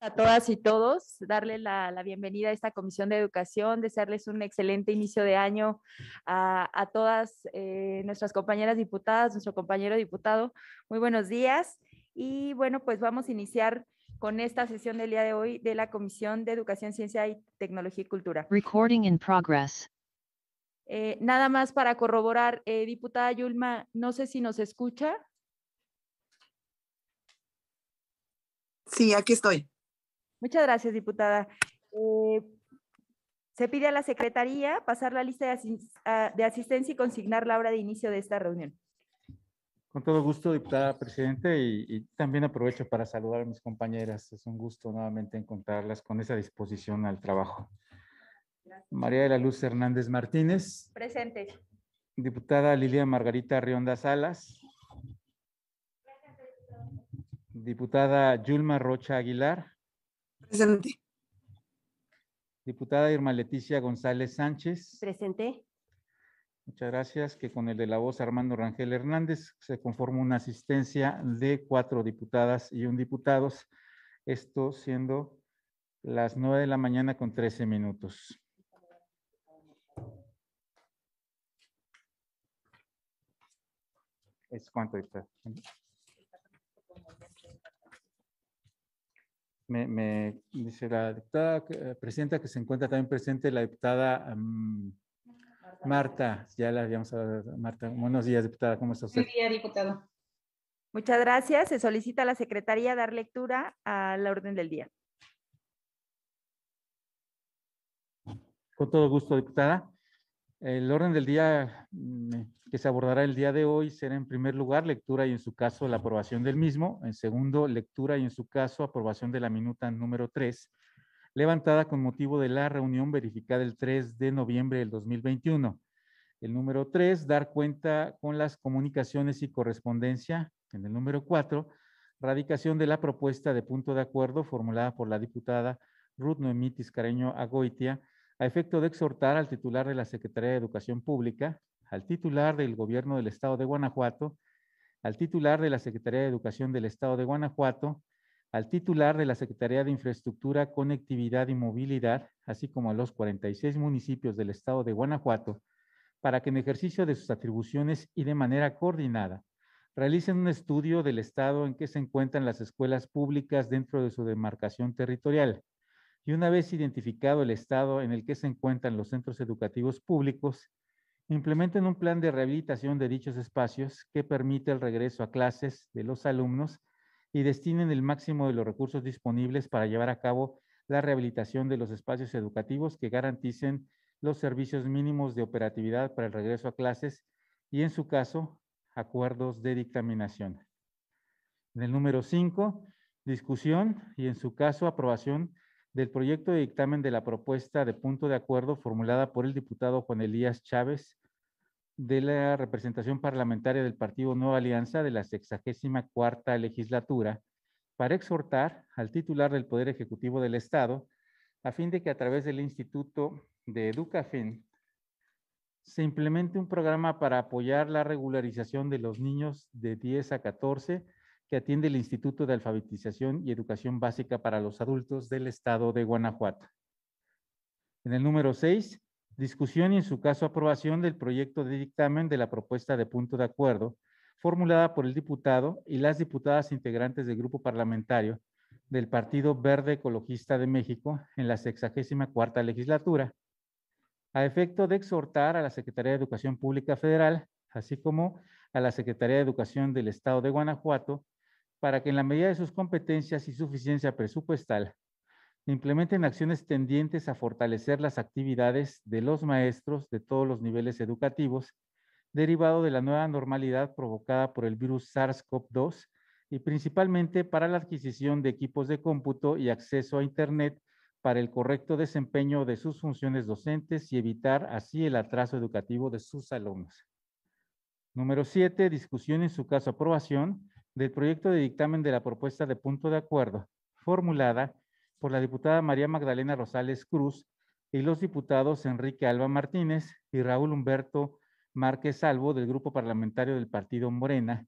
a todas y todos, darle la, bienvenida a esta Comisión de Educación, desearles un excelente inicio de año a, todas eh, nuestras compañeras diputadas, nuestro compañero diputado. Muy buenos días. Y bueno, pues vamos a iniciar con esta sesión del día de hoy de la Comisión de Educación, Ciencia y Tecnología y Cultura. Recording in progress. Eh, nada más para corroborar, eh, diputada Yulma, no sé si nos escucha. Sí, aquí estoy. Muchas gracias, diputada. Eh, se pide a la Secretaría pasar la lista ah, de, asistencia y consignar la hora de inicio de esta reunión. Con todo gusto, diputada presidenta, y, también aprovecho para saludar a mis compañeras. Es un gusto nuevamente encontrarlas con esa disposición al trabajo. María de la Luz Hernández Martínez. Presente. Diputada Lilia Margarita Rionda Salas. Gracias, diputada Yulma Rocha Aguilar. Presente. Diputada Irma Leticia González Sánchez. Presente. Muchas gracias. Que con el de la voz Armando Rangel Hernández se conforma una asistencia de cuatro diputadas y un diputados Esto siendo las nueve de la mañana con trece minutos. Es cuánto está. me, me, dice la diputada eh, presidenta que se encuentra también presente la diputada mm, Marta. Ya la habíamos hablado. Marta, buenos días, diputada. ¿Cómo está usted? Buen día, diputado. Muchas gracias. Se solicita a la secretaría dar lectura a la orden del día. Con todo gusto, diputada. El orden del día mm, se abordará el día de hoy será en primer lugar lectura y en su caso la aprobación del mismo, en segundo lectura y en su caso aprobación de la minuta número tres levantada con motivo de la reunión verificada el 3 de noviembre del 2021. El número tres dar cuenta con las comunicaciones y correspondencia. En el número cuatro radicación de la propuesta de punto de acuerdo formulada por la diputada Ruth Noemí careño Agoitia a efecto de exhortar al titular de la Secretaría de Educación Pública, al titular del gobierno del estado de Guanajuato, al titular de la Secretaría de Educación del estado de Guanajuato, al titular de la Secretaría de Infraestructura, Conectividad y Movilidad, así como a los 46 municipios del estado de Guanajuato, para que en ejercicio de sus atribuciones y de manera coordinada realicen un estudio del estado en que se encuentran las escuelas públicas dentro de su demarcación territorial. Y una vez identificado el estado en el que se encuentran los centros educativos públicos, implementen un plan de rehabilitación de dichos espacios que permita el regreso a clases de los alumnos y destinen el máximo de los recursos disponibles para llevar a cabo la rehabilitación de los espacios educativos que garanticen los servicios mínimos de operatividad para el regreso a clases y, en su caso, acuerdos de dictaminación. En el número 5, discusión y, en su caso, aprobación del proyecto de dictamen de la propuesta de punto de acuerdo formulada por el diputado Juan Elías Chávez de la representación parlamentaria del Partido Nueva Alianza de la sexagésima cuarta legislatura para exhortar al titular del Poder Ejecutivo del Estado a fin de que a través del Instituto de Educafin se implemente un programa para apoyar la regularización de los niños de 10 a 14 que atiende el Instituto de Alfabetización y Educación Básica para los Adultos del Estado de Guanajuato. En el número 6, discusión y en su caso aprobación del proyecto de dictamen de la propuesta de punto de acuerdo formulada por el diputado y las diputadas integrantes del grupo parlamentario del Partido Verde Ecologista de México en la cuarta legislatura, a efecto de exhortar a la Secretaría de Educación Pública Federal, así como a la Secretaría de Educación del Estado de Guanajuato, para que en la medida de sus competencias y suficiencia presupuestal implementen acciones tendientes a fortalecer las actividades de los maestros de todos los niveles educativos derivado de la nueva normalidad provocada por el virus SARS-CoV-2 y principalmente para la adquisición de equipos de cómputo y acceso a Internet para el correcto desempeño de sus funciones docentes y evitar así el atraso educativo de sus alumnos. Número 7. Discusión en su caso aprobación del proyecto de dictamen de la propuesta de punto de acuerdo formulada por la diputada María Magdalena Rosales Cruz y los diputados Enrique Alba Martínez y Raúl Humberto Márquez Salvo del Grupo Parlamentario del Partido Morena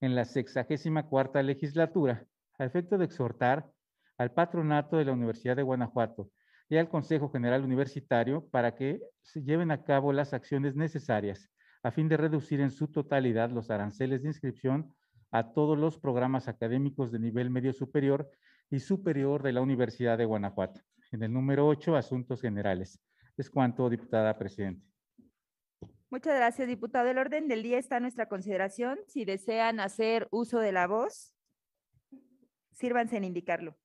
en la sexagésima cuarta legislatura, a efecto de exhortar al patronato de la Universidad de Guanajuato y al Consejo General Universitario para que se lleven a cabo las acciones necesarias a fin de reducir en su totalidad los aranceles de inscripción a todos los programas académicos de nivel medio superior y superior de la Universidad de Guanajuato. En el número 8, asuntos generales. Es cuanto, diputada presidente. Muchas gracias, diputado. El orden del día está a nuestra consideración. Si desean hacer uso de la voz, sírvanse en indicarlo.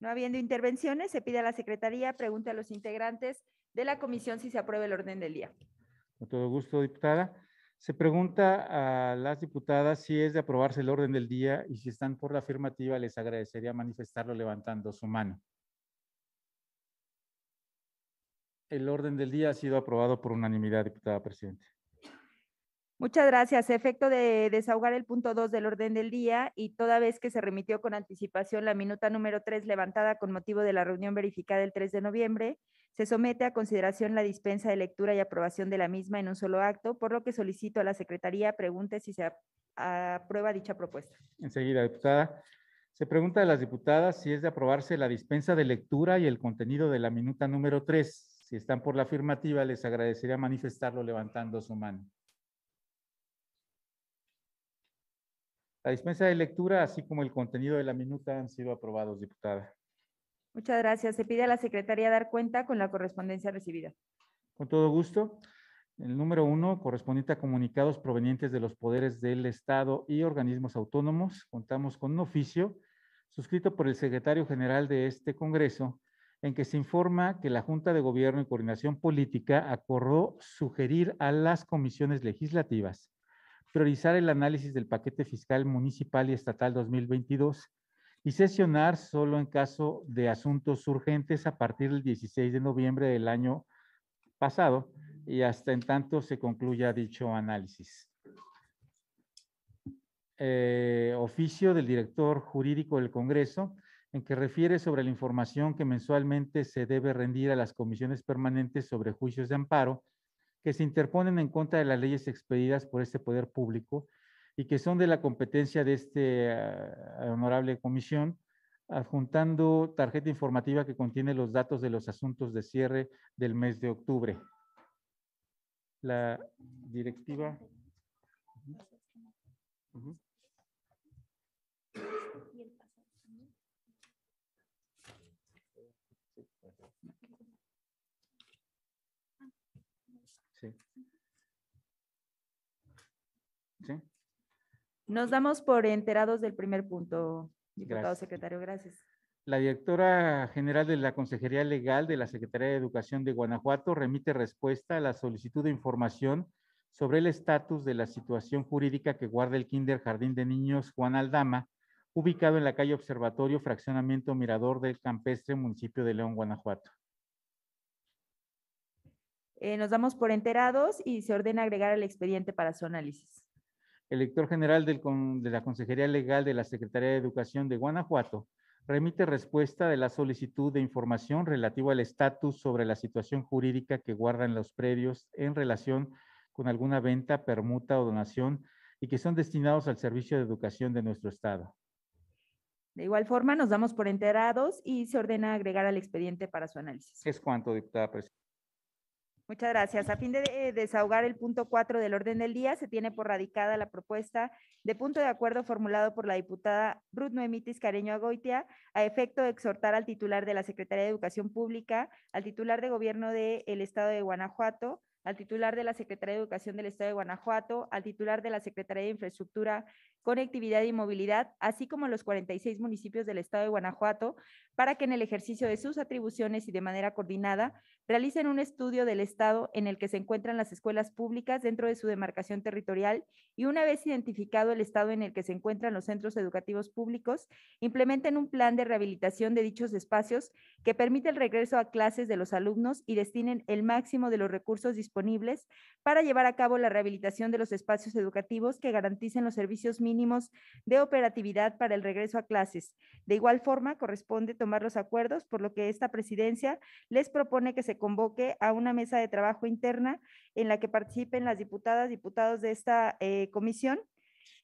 No habiendo intervenciones, se pide a la Secretaría, pregunte a los integrantes de la comisión si se aprueba el orden del día. Con todo gusto, diputada. Se pregunta a las diputadas si es de aprobarse el orden del día y si están por la afirmativa, les agradecería manifestarlo levantando su mano. El orden del día ha sido aprobado por unanimidad, diputada presidenta. Muchas gracias. Efecto de desahogar el punto 2 del orden del día y toda vez que se remitió con anticipación la minuta número 3 levantada con motivo de la reunión verificada el 3 de noviembre, se somete a consideración la dispensa de lectura y aprobación de la misma en un solo acto, por lo que solicito a la Secretaría pregunte si se aprueba dicha propuesta. Enseguida, diputada. Se pregunta a las diputadas si es de aprobarse la dispensa de lectura y el contenido de la minuta número 3. Si están por la afirmativa, les agradecería manifestarlo levantando su mano. La dispensa de lectura, así como el contenido de la minuta, han sido aprobados, diputada. Muchas gracias. Se pide a la Secretaría dar cuenta con la correspondencia recibida. Con todo gusto. El número uno, correspondiente a comunicados provenientes de los poderes del Estado y organismos autónomos, contamos con un oficio suscrito por el secretario general de este Congreso, en que se informa que la Junta de Gobierno y Coordinación Política acordó sugerir a las comisiones legislativas priorizar el análisis del paquete fiscal municipal y estatal 2022 y sesionar solo en caso de asuntos urgentes a partir del 16 de noviembre del año pasado y hasta en tanto se concluya dicho análisis. Eh, oficio del director jurídico del Congreso, en que refiere sobre la información que mensualmente se debe rendir a las comisiones permanentes sobre juicios de amparo que se interponen en contra de las leyes expedidas por este poder público y que son de la competencia de esta ah, honorable comisión, adjuntando tarjeta informativa que contiene los datos de los asuntos de cierre del mes de octubre. La directiva. Nos damos por enterados del primer punto, diputado secretario. Gracias. La directora general de la Consejería Legal de la Secretaría de Educación de Guanajuato remite respuesta a la solicitud de información sobre el estatus de la situación jurídica que guarda el Kinder Jardín de Niños Juan Aldama, ubicado en la calle Observatorio, fraccionamiento Mirador del Campestre, municipio de León, Guanajuato. Eh, nos damos por enterados y se ordena agregar el expediente para su análisis el lector general de la Consejería Legal de la Secretaría de Educación de Guanajuato remite respuesta de la solicitud de información relativa al estatus sobre la situación jurídica que guardan los predios en relación con alguna venta, permuta o donación y que son destinados al servicio de educación de nuestro Estado. De igual forma, nos damos por enterados y se ordena agregar al expediente para su análisis. Es cuanto, diputada presidenta. Muchas gracias. A fin de, eh, desahogar el punto 4 del orden del día, se tiene por radicada la propuesta de punto de acuerdo formulado por la diputada Ruth Noemitis Careño Agoitia a efecto de exhortar al titular de la Secretaría de Educación Pública, al titular de Gobierno del Estado de Guanajuato, al titular de la Secretaría de Educación del Estado de Guanajuato, al titular de la Secretaría de Infraestructura conectividad y movilidad, así como los 46 municipios del estado de Guanajuato, para que en el ejercicio de sus atribuciones y de manera coordinada realicen un estudio del estado en el que se encuentran las escuelas públicas dentro de su demarcación territorial y una vez identificado el estado en el que se encuentran los centros educativos públicos, implementen un plan de rehabilitación de dichos espacios que permite el regreso a clases de los alumnos y destinen el máximo de los recursos disponibles para llevar a cabo la rehabilitación de los espacios educativos que garanticen los servicios mínimos de operatividad para el regreso a clases. De igual forma, corresponde tomar los acuerdos, por lo que esta presidencia les propone que se convoque a una mesa de trabajo interna en la que participen las diputadas, diputados de esta eh, comisión,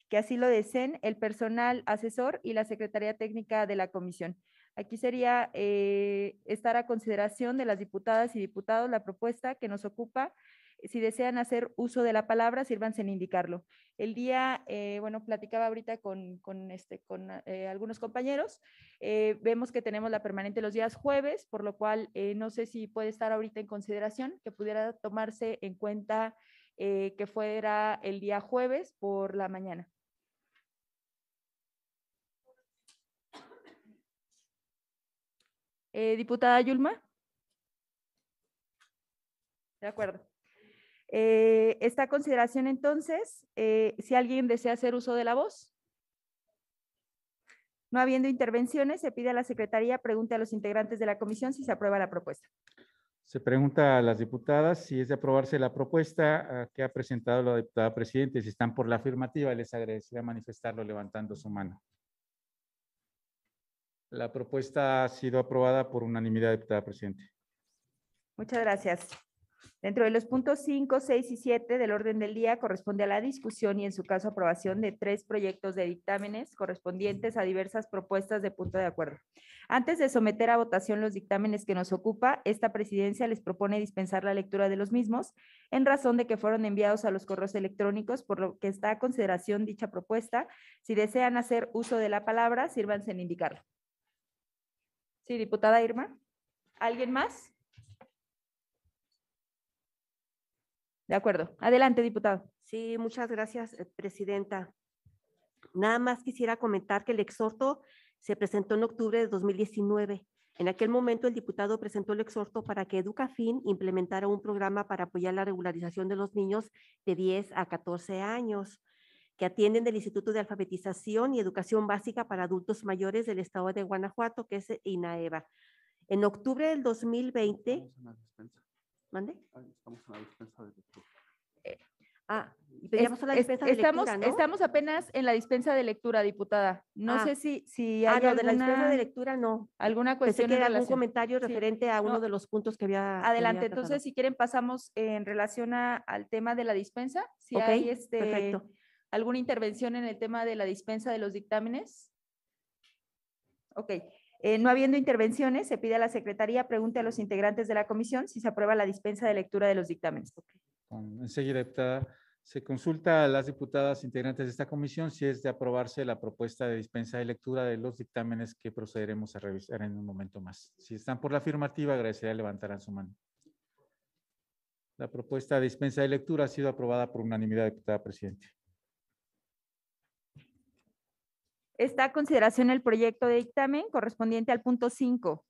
que así lo deseen el personal asesor y la Secretaría Técnica de la comisión. Aquí sería eh, estar a consideración de las diputadas y diputados la propuesta que nos ocupa si desean hacer uso de la palabra, sírvanse en indicarlo. El día, eh, bueno, platicaba ahorita con, este, con eh, algunos compañeros, eh, vemos que tenemos la permanente los días jueves, por lo cual no sé si puede estar ahorita en consideración que pudiera tomarse en cuenta que fuera el día jueves por la mañana. diputada Yulma. De acuerdo. Eh, esta consideración entonces, eh, si alguien desea hacer uso de la voz. No habiendo intervenciones, se pide a la Secretaría, pregunte a los integrantes de la comisión si se aprueba la propuesta. Se pregunta a las diputadas si es de aprobarse la propuesta ah, que ha presentado la diputada presidente. Si están por la afirmativa, les agradecería manifestarlo levantando su mano. La propuesta ha sido aprobada por unanimidad, diputada presidente. Muchas gracias. Dentro de los puntos 5, 6 y 7 del orden del día corresponde a la discusión y en su caso aprobación de tres proyectos de dictámenes correspondientes a diversas propuestas de punto de acuerdo. Antes de someter a votación los dictámenes que nos ocupa, esta presidencia les propone dispensar la lectura de los mismos en razón de que fueron enviados a los correos electrónicos, por lo que está a consideración dicha propuesta. Si desean hacer uso de la palabra, sírvanse en indicarlo. Sí, diputada Irma. ¿Alguien más? De acuerdo. Adelante, diputado. Sí, muchas gracias, eh, presidenta. Nada más quisiera comentar que el exhorto se presentó en octubre de 2019. En aquel momento, el diputado presentó el exhorto para que Educafin implementara un programa para apoyar la regularización de los niños de 10 a 14 años que atienden del Instituto de Alfabetización y Educación Básica para Adultos Mayores del Estado de Guanajuato, que es eh, INAEVA. En octubre del 2020, ¿Mande? Ah, estamos en la dispensa de lectura. Eh, ah, ah, estamos, Estamos apenas en la dispensa de lectura, diputada. No sé si, si hay ah, no, de la dispensa de lectura no. Alguna cuestión algún comentario referente a uno de los puntos que había Adelante, entonces si quieren pasamos en relación al tema de la dispensa. Si hay este, perfecto. alguna intervención en el tema de la dispensa de los dictámenes. Ok. Eh, no habiendo intervenciones, se pide a la Secretaría, pregunte a los integrantes de la comisión si se aprueba la dispensa de lectura de los dictámenes. Enseguida, diputada, se consulta a las diputadas integrantes de esta comisión si es de aprobarse la propuesta de dispensa de lectura de los dictámenes que procederemos a revisar en un momento más. Si están por la afirmativa, agradecería levantarán su mano. La propuesta de dispensa de lectura ha sido aprobada por unanimidad, diputada presidenta. Está a consideración el proyecto de dictamen correspondiente al punto 5,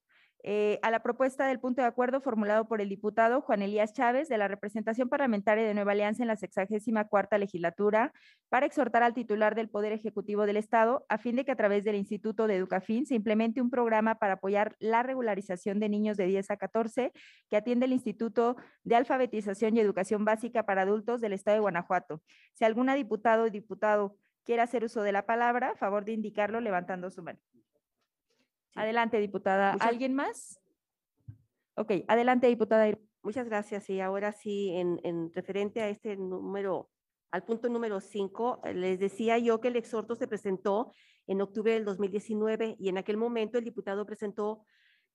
eh, a la propuesta del punto de acuerdo formulado por el diputado Juan Elías Chávez de la representación parlamentaria de Nueva Alianza en la cuarta legislatura para exhortar al titular del Poder Ejecutivo del Estado a fin de que a través del Instituto de Educafin se implemente un programa para apoyar la regularización de niños de 10 a 14 que atiende el Instituto de Alfabetización y Educación Básica para Adultos del Estado de Guanajuato. Si alguna diputado o diputado quiere hacer uso de la palabra, a favor de indicarlo levantando su mano. Adelante, diputada. ¿Alguien más? Ok, adelante, diputada. Muchas gracias. Y ahora sí, en, referente a este número, al punto número 5, les decía yo que el exhorto se presentó en octubre del 2019 y en aquel momento el diputado presentó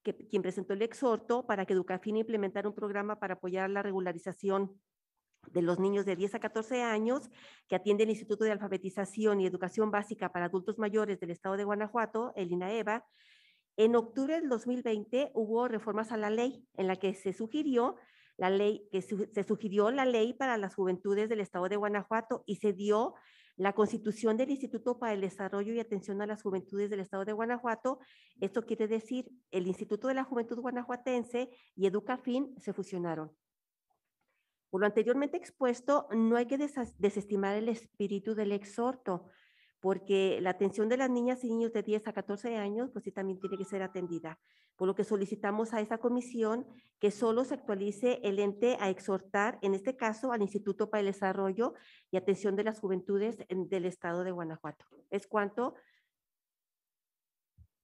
que, quien presentó el exhorto para que Educafin implementara un programa para apoyar la regularización de los niños de 10 a 14 años que atiende el Instituto de Alfabetización y Educación Básica para Adultos Mayores del Estado de Guanajuato, el INAEVA, en octubre del 2020 hubo reformas a la ley en la que se sugirió la ley que se sugirió la ley para las juventudes del Estado de Guanajuato y se dio la constitución del Instituto para el Desarrollo y Atención a las Juventudes del Estado de Guanajuato. Esto quiere decir el Instituto de la Juventud Guanajuatense y Educafin se fusionaron. Por lo anteriormente expuesto, no hay que desestimar el espíritu del exhorto, porque la atención de las niñas y niños de 10 a 14 años, pues sí, también tiene que ser atendida. Por lo que solicitamos a esta comisión que solo se actualice el ente a exhortar, en este caso, al Instituto para el Desarrollo y Atención de las Juventudes del Estado de Guanajuato. Es cuanto,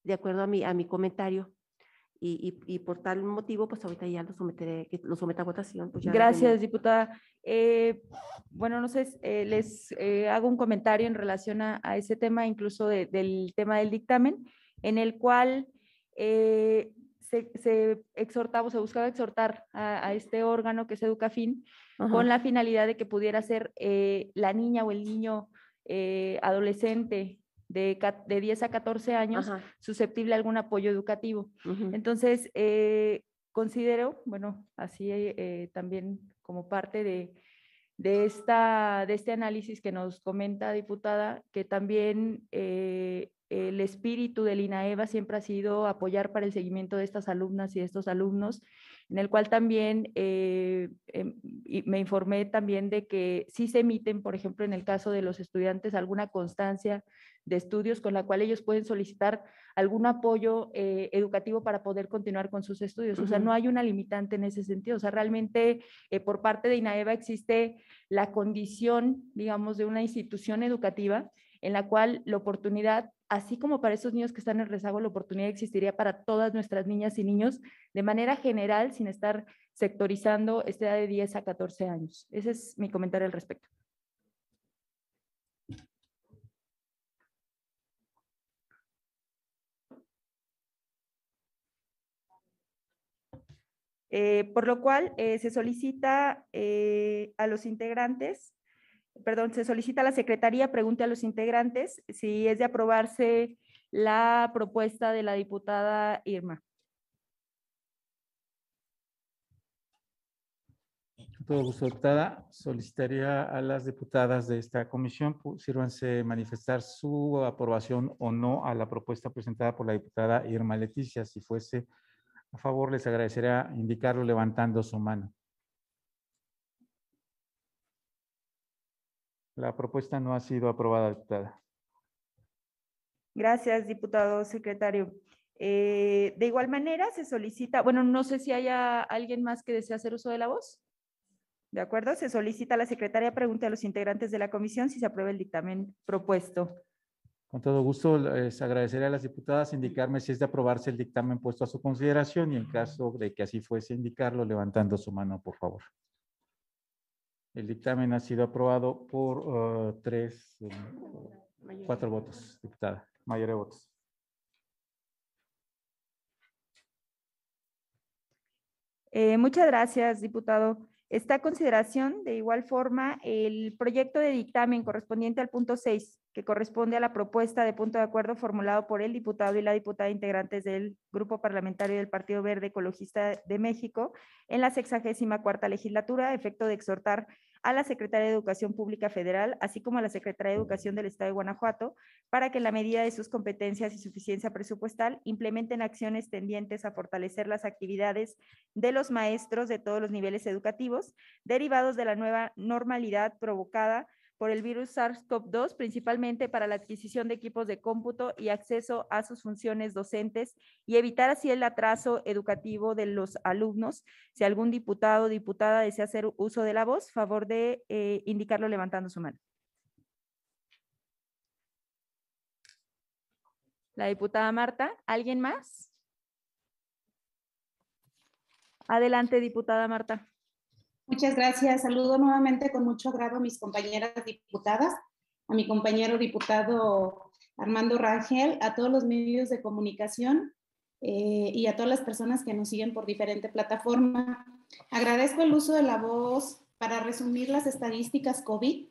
de acuerdo a mi, a mi comentario. Y, por tal motivo, pues ahorita ya lo someteré, que lo someta a votación. Pues, Gracias, diputada. Eh, bueno, no sé, eh, les eh, hago un comentario en relación a, ese tema, incluso del tema del dictamen, en el cual se, se, exhortaba, se buscaba exhortar a, este órgano que es Educafin, con la finalidad de que pudiera ser la niña o el niño adolescente de, de 10 a 14 años susceptible a algún apoyo educativo. Entonces, eh, considero, bueno, así eh, también como parte de, esta, de este análisis que nos comenta diputada, que también eh, el espíritu del INAEVA siempre ha sido apoyar para el seguimiento de estas alumnas y estos alumnos, en el cual también em, me informé también de que sí se emiten, por ejemplo, en el caso de los estudiantes, alguna constancia de estudios con la cual ellos pueden solicitar algún apoyo eh, educativo para poder continuar con sus estudios. O sea, no hay una limitante en ese sentido. O sea, realmente eh, por parte de INAEVA existe la condición, digamos, de una institución educativa en la cual la oportunidad, así como para esos niños que están en rezago, la oportunidad existiría para todas nuestras niñas y niños de manera general, sin estar sectorizando esta edad de 10 a 14 años. Ese es mi comentario al respecto. Eh, por lo cual eh, se solicita eh, a los integrantes, perdón, se solicita a la Secretaría, pregunte a los integrantes si es de aprobarse la propuesta de la diputada Irma. Todo gusto, diputada. Solicitaría a las diputadas de esta comisión, sírvanse manifestar su aprobación o no a la propuesta presentada por la diputada Irma Leticia, si fuese por favor, les agradecería indicarlo levantando su mano. La propuesta no ha sido aprobada, Gracias, diputado secretario. Eh, de igual manera, se solicita, bueno, no sé si haya alguien más que desea hacer uso de la voz. De acuerdo, se solicita a la secretaria pregunte a los integrantes de la comisión si se aprueba el dictamen propuesto. Con todo gusto, les agradeceré a las diputadas indicarme si es de aprobarse el dictamen puesto a su consideración y en caso de que así fuese indicarlo, levantando su mano, por favor. El dictamen ha sido aprobado por uh, tres, um, cuatro votos, diputada, mayoría de votos. Eh, muchas gracias, diputado. Esta consideración de igual forma el proyecto de dictamen correspondiente al punto 6, que corresponde a la propuesta de punto de acuerdo formulado por el diputado y la diputada integrantes del Grupo Parlamentario del Partido Verde Ecologista de México en la sexagésima cuarta legislatura, a efecto de exhortar a la Secretaría de Educación Pública Federal, así como a la Secretaría de Educación del Estado de Guanajuato, para que en la medida de sus competencias y suficiencia presupuestal implementen acciones tendientes a fortalecer las actividades de los maestros de todos los niveles educativos derivados de la nueva normalidad provocada por el virus SARS-CoV-2, principalmente para la adquisición de equipos de cómputo y acceso a sus funciones docentes y evitar así el atraso educativo de los alumnos. Si algún diputado o diputada desea hacer uso de la voz, favor de eh, indicarlo levantando su mano. La diputada Marta, ¿alguien más? Adelante, diputada Marta. Muchas gracias. Saludo nuevamente con mucho agrado a mis compañeras diputadas, a mi compañero diputado Armando Rangel, a todos los medios de comunicación eh, y a todas las personas que nos siguen por diferente plataforma. Agradezco el uso de la voz para resumir las estadísticas COVID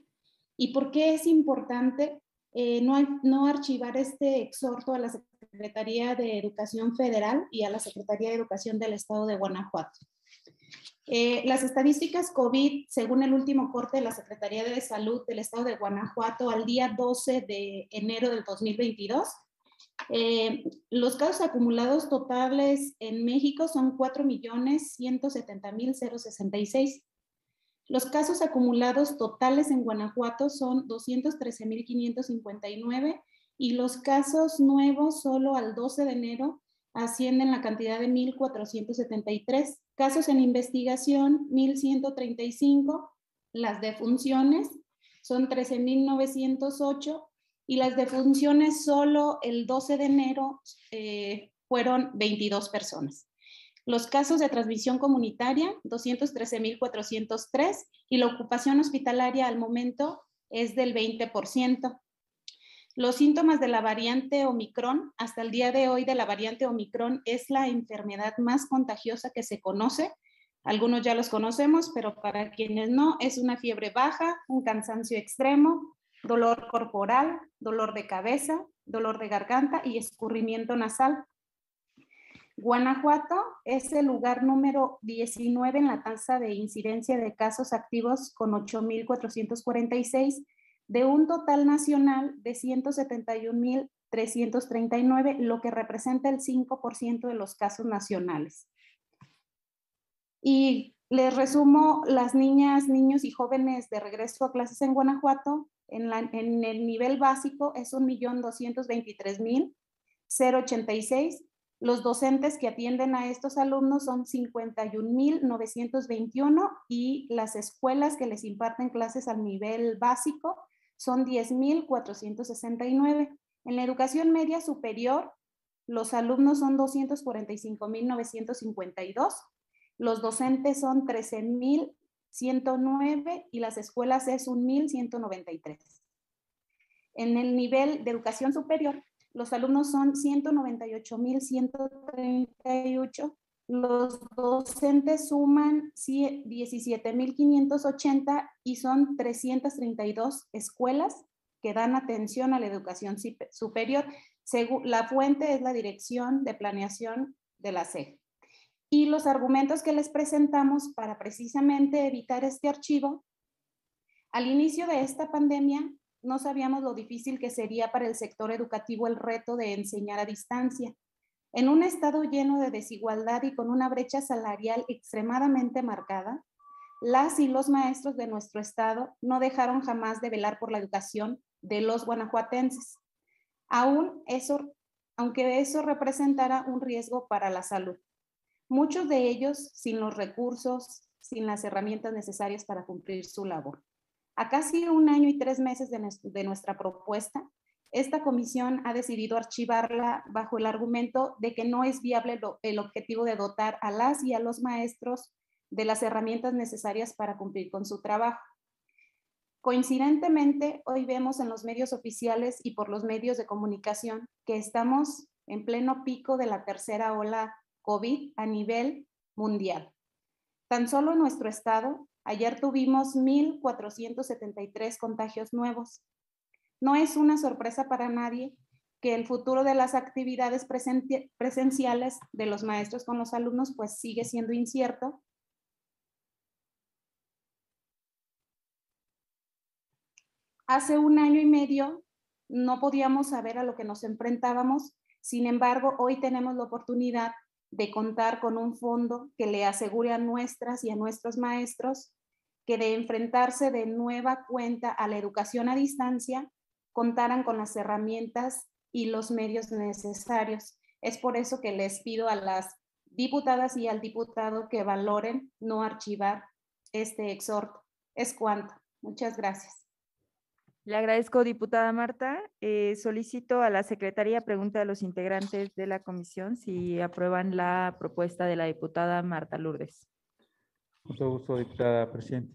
y por qué es importante eh, no, no archivar este exhorto a la Secretaría de Educación Federal y a la Secretaría de Educación del Estado de Guanajuato. Eh, las estadísticas COVID, según el último corte de la Secretaría de Salud del Estado de Guanajuato al día 12 de enero del 2022, eh, los casos acumulados totales en México son 4.170.066. Los casos acumulados totales en Guanajuato son 213.559 y los casos nuevos solo al 12 de enero ascienden la cantidad de 1.473. Casos en investigación, 1.135. Las defunciones son 13.908 y las defunciones solo el 12 de enero eh, fueron 22 personas. Los casos de transmisión comunitaria, 213.403 y la ocupación hospitalaria al momento es del 20%. Los síntomas de la variante Omicron, hasta el día de hoy de la variante Omicron, es la enfermedad más contagiosa que se conoce. Algunos ya los conocemos, pero para quienes no, es una fiebre baja, un cansancio extremo, dolor corporal, dolor de cabeza, dolor de garganta y escurrimiento nasal. Guanajuato es el lugar número 19 en la tasa de incidencia de casos activos con 8.446 de un total nacional de 171.339, lo que representa el 5% de los casos nacionales. Y les resumo las niñas, niños y jóvenes de regreso a clases en Guanajuato. En, el nivel básico es 1.223.086. Los docentes que atienden a estos alumnos son 51.921 y las escuelas que les imparten clases al nivel básico son 10.469. En la educación media superior, los alumnos son 245.952, los docentes son 13.109 y las escuelas es 1.193. En el nivel de educación superior, los alumnos son 198.138 los docentes suman 17.580 y son 332 escuelas que dan atención a la educación superior. La fuente es la Dirección de Planeación de la ceG Y los argumentos que les presentamos para precisamente evitar este archivo, al inicio de esta pandemia no sabíamos lo difícil que sería para el sector educativo el reto de enseñar a distancia en un estado lleno de desigualdad y con una brecha salarial extremadamente marcada, las y los maestros de nuestro estado no dejaron jamás de velar por la educación de los guanajuatenses. Aún eso, aunque eso representara un riesgo para la salud. Muchos de ellos sin los recursos, sin las herramientas necesarias para cumplir su labor. A casi un año y tres meses de nuestra propuesta, esta comisión ha decidido archivarla bajo el argumento de que no es viable el objetivo de dotar a las y a los maestros de las herramientas necesarias para cumplir con su trabajo. Coincidentemente, hoy vemos en los medios oficiales y por los medios de comunicación que estamos en pleno pico de la tercera ola COVID a nivel mundial. Tan solo en nuestro estado, ayer tuvimos 1.473 contagios nuevos, no es una sorpresa para nadie que el futuro de las actividades presenciales de los maestros con los alumnos pues sigue siendo incierto. Hace un año y medio no podíamos saber a lo que nos enfrentábamos, sin embargo, hoy tenemos la oportunidad de contar con un fondo que le asegure a nuestras y a nuestros maestros que de enfrentarse de nueva cuenta a la educación a distancia, contaran con las herramientas y los medios necesarios. Es por eso que les pido a las diputadas y al diputado que valoren no archivar este exhorto. Es cuanto. Muchas gracias. Le agradezco, diputada Marta. Eh, solicito a la Secretaría pregunta a los integrantes de la comisión si aprueban la propuesta de la diputada Marta Lourdes. Mucho gusto, diputada presidente.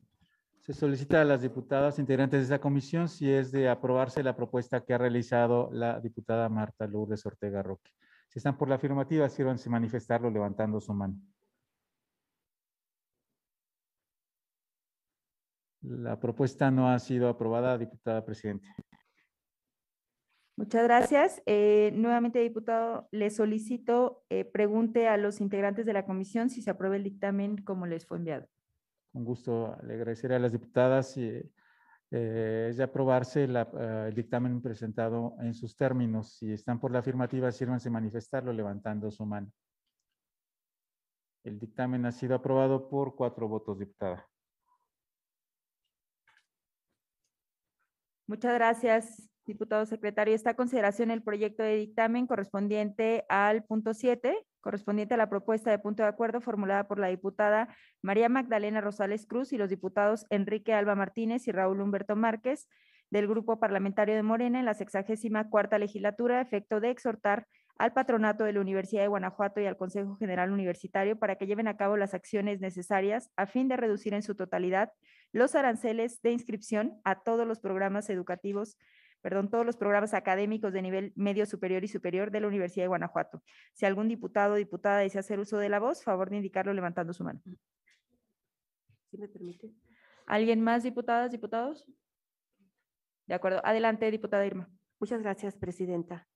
Se solicita a las diputadas integrantes de esa comisión si es de aprobarse la propuesta que ha realizado la diputada Marta Lourdes Ortega Roque. Si están por la afirmativa, sírvanse manifestarlo levantando su mano. La propuesta no ha sido aprobada, diputada presidente. Muchas gracias. Eh, nuevamente, diputado, le solicito eh, pregunte a los integrantes de la comisión si se aprueba el dictamen como les fue enviado con gusto le agradeceré a las diputadas y, eh, de aprobarse eh, el dictamen presentado en sus términos. Si están por la afirmativa, sírvanse manifestarlo levantando su mano. El dictamen ha sido aprobado por cuatro votos, diputada. Muchas gracias, diputado secretario. Esta consideración el proyecto de dictamen correspondiente al punto 7 correspondiente a la propuesta de punto de acuerdo formulada por la diputada María Magdalena Rosales Cruz y los diputados Enrique Alba Martínez y Raúl Humberto Márquez del Grupo Parlamentario de Morena en la sexagésima cuarta legislatura, efecto de exhortar al patronato de la Universidad de Guanajuato y al Consejo General Universitario para que lleven a cabo las acciones necesarias a fin de reducir en su totalidad los aranceles de inscripción a todos los programas educativos perdón, todos los programas académicos de nivel medio superior y superior de la Universidad de Guanajuato. Si algún diputado o diputada desea hacer uso de la voz, favor de indicarlo levantando su mano. Mm. Si me permite. ¿Alguien más, diputadas, diputados? De acuerdo. Adelante, diputada Irma. Muchas gracias, presidenta.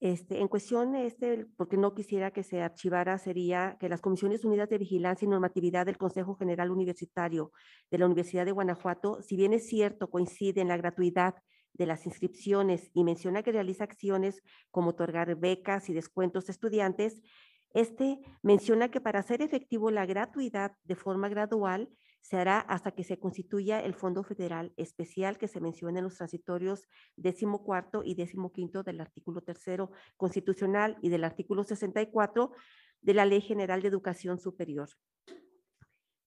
Este, en cuestión, este, porque no quisiera que se archivara, sería que las Comisiones Unidas de Vigilancia y Normatividad del Consejo General Universitario de la Universidad de Guanajuato, si bien es cierto, coincide en la gratuidad de las inscripciones y menciona que realiza acciones como otorgar becas y descuentos a estudiantes, este menciona que para hacer efectivo la gratuidad de forma gradual, se hará hasta que se constituya el Fondo Federal Especial que se menciona en los transitorios cuarto y quinto del artículo tercero constitucional y del artículo 64 de la Ley General de Educación Superior.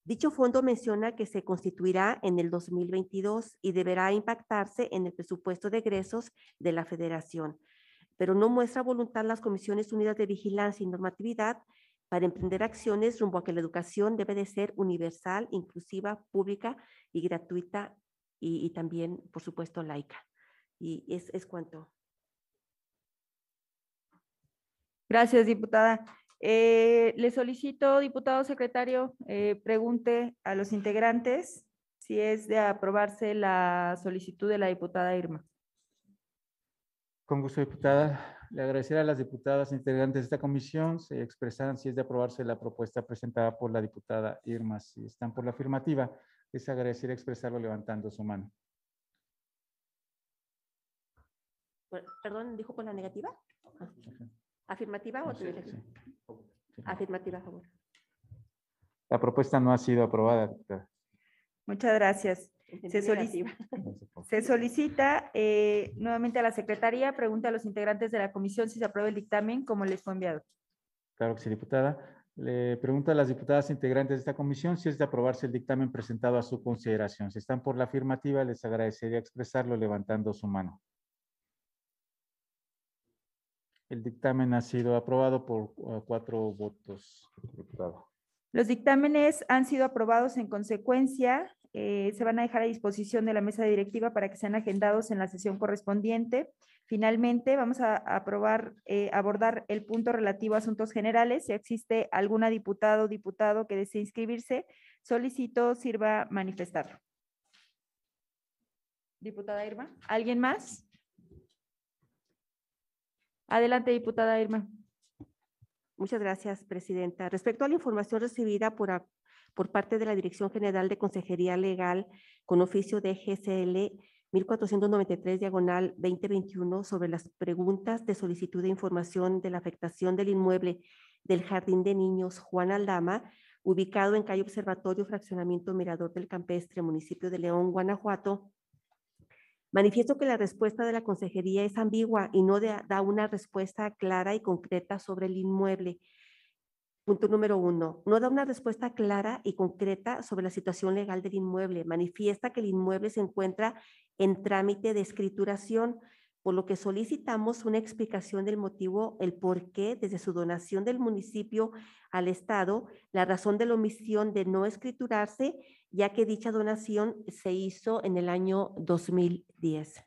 Dicho fondo menciona que se constituirá en el 2022 y deberá impactarse en el presupuesto de egresos de la Federación, pero no muestra voluntad las Comisiones Unidas de Vigilancia y Normatividad para emprender acciones rumbo a que la educación debe de ser universal, inclusiva, pública y gratuita y, también, por supuesto, laica. Y es, es cuanto. Gracias, diputada. Eh, le solicito, diputado secretario, eh, pregunte a los integrantes si es de aprobarse la solicitud de la diputada Irma. Con gusto, diputada. Le agradecer a las diputadas integrantes de esta comisión se expresaran si es de aprobarse la propuesta presentada por la diputada Irma. Si están por la afirmativa, les agradecer expresarlo levantando su mano. Perdón, dijo con la negativa. Afirmativa o negativa. Afirmativa, a favor. La propuesta no ha sido aprobada, Muchas gracias. Se solicita, se eh, solicita nuevamente a la Secretaría, pregunta a los integrantes de la comisión si se aprueba el dictamen como les fue enviado. Claro que sí, diputada. Le pregunta a las diputadas integrantes de esta comisión si es de aprobarse el dictamen presentado a su consideración. Si están por la afirmativa, les agradecería expresarlo levantando su mano. El dictamen ha sido aprobado por ah, cuatro votos, Los dictámenes han sido aprobados en consecuencia. Eh, se van a dejar a disposición de la mesa directiva para que sean agendados en la sesión correspondiente. Finalmente, vamos a aprobar, eh, abordar el punto relativo a asuntos generales. Si existe alguna diputada o diputado que desee inscribirse, solicito sirva manifestarlo. Diputada Irma, ¿alguien más? Adelante, diputada Irma. Muchas gracias, presidenta. Respecto a la información recibida por, por parte de la Dirección General de Consejería Legal con oficio de GCL 1493 diagonal 2021 sobre las preguntas de solicitud de información de la afectación del inmueble del Jardín de Niños Juan Aldama, ubicado en calle Observatorio Fraccionamiento Mirador del Campestre, municipio de León, Guanajuato, Manifiesto que la respuesta de la consejería es ambigua y no da una respuesta clara y concreta sobre el inmueble. Punto número uno, no da una respuesta clara y concreta sobre la situación legal del inmueble. Manifiesta que el inmueble se encuentra en trámite de escrituración, por lo que solicitamos una explicación del motivo, el por qué desde su donación del municipio al Estado, la razón de la omisión de no escriturarse, ya que dicha donación se hizo en el año 2010.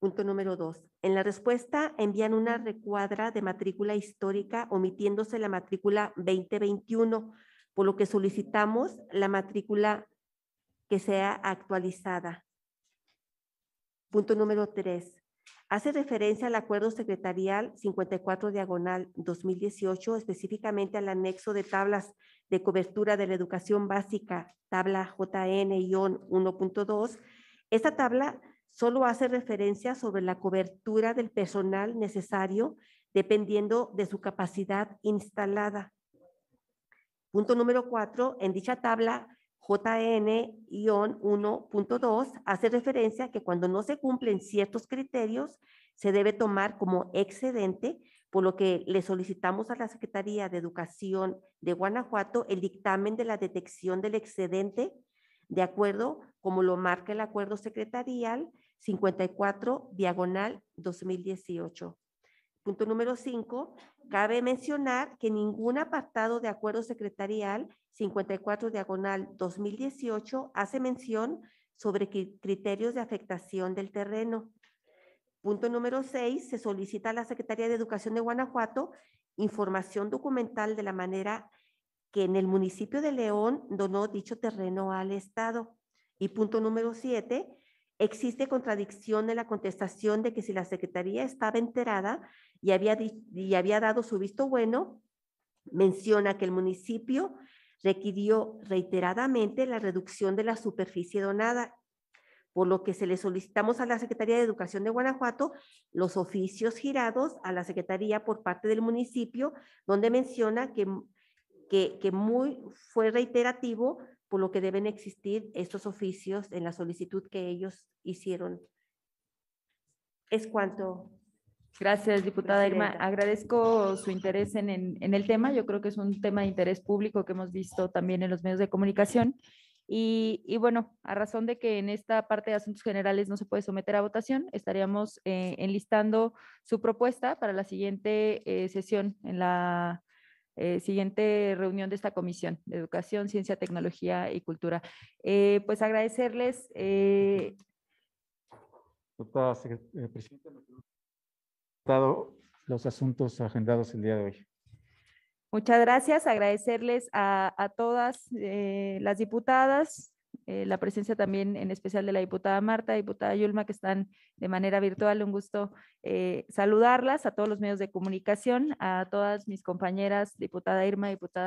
Punto número dos. En la respuesta envían una recuadra de matrícula histórica omitiéndose la matrícula 2021, por lo que solicitamos la matrícula que sea actualizada. Punto número tres, hace referencia al acuerdo secretarial 54 diagonal 2018, específicamente al anexo de tablas de cobertura de la educación básica, tabla JN-1.2. Esta tabla solo hace referencia sobre la cobertura del personal necesario dependiendo de su capacidad instalada. Punto número cuatro, en dicha tabla JN-1.2 hace referencia a que cuando no se cumplen ciertos criterios, se debe tomar como excedente, por lo que le solicitamos a la Secretaría de Educación de Guanajuato el dictamen de la detección del excedente, de acuerdo como lo marca el acuerdo secretarial 54 diagonal 2018. Punto número cinco, cabe mencionar que ningún apartado de acuerdo secretarial 54 diagonal 2018 hace mención sobre criterios de afectación del terreno. Punto número seis, se solicita a la Secretaría de Educación de Guanajuato información documental de la manera que en el municipio de León donó dicho terreno al Estado. Y punto número siete, existe contradicción en la contestación de que si la Secretaría estaba enterada y había, y había dado su visto bueno, menciona que el municipio requirió reiteradamente la reducción de la superficie donada, por lo que se le solicitamos a la Secretaría de Educación de Guanajuato los oficios girados a la Secretaría por parte del municipio, donde menciona que, que, que muy, fue reiterativo por lo que deben existir estos oficios en la solicitud que ellos hicieron. Es cuanto. Gracias, diputada Irma. Agradezco su interés en, el tema. Yo creo que es un tema de interés público que hemos visto también en los medios de comunicación. Y, bueno, a razón de que en esta parte de asuntos generales no se puede someter a votación, estaríamos eh, enlistando su propuesta para la siguiente eh, sesión en la eh, siguiente reunión de esta comisión de educación, ciencia, tecnología y cultura. Eh, pues agradecerles. Eh... eh presidenta, los asuntos agendados el día de hoy. Muchas gracias. Agradecerles a, a todas las diputadas, eh, la presencia también en especial de la diputada Marta, diputada Yulma, que están de manera virtual. Un gusto eh, saludarlas a todos los medios de comunicación, a todas mis compañeras, diputada Irma, diputada.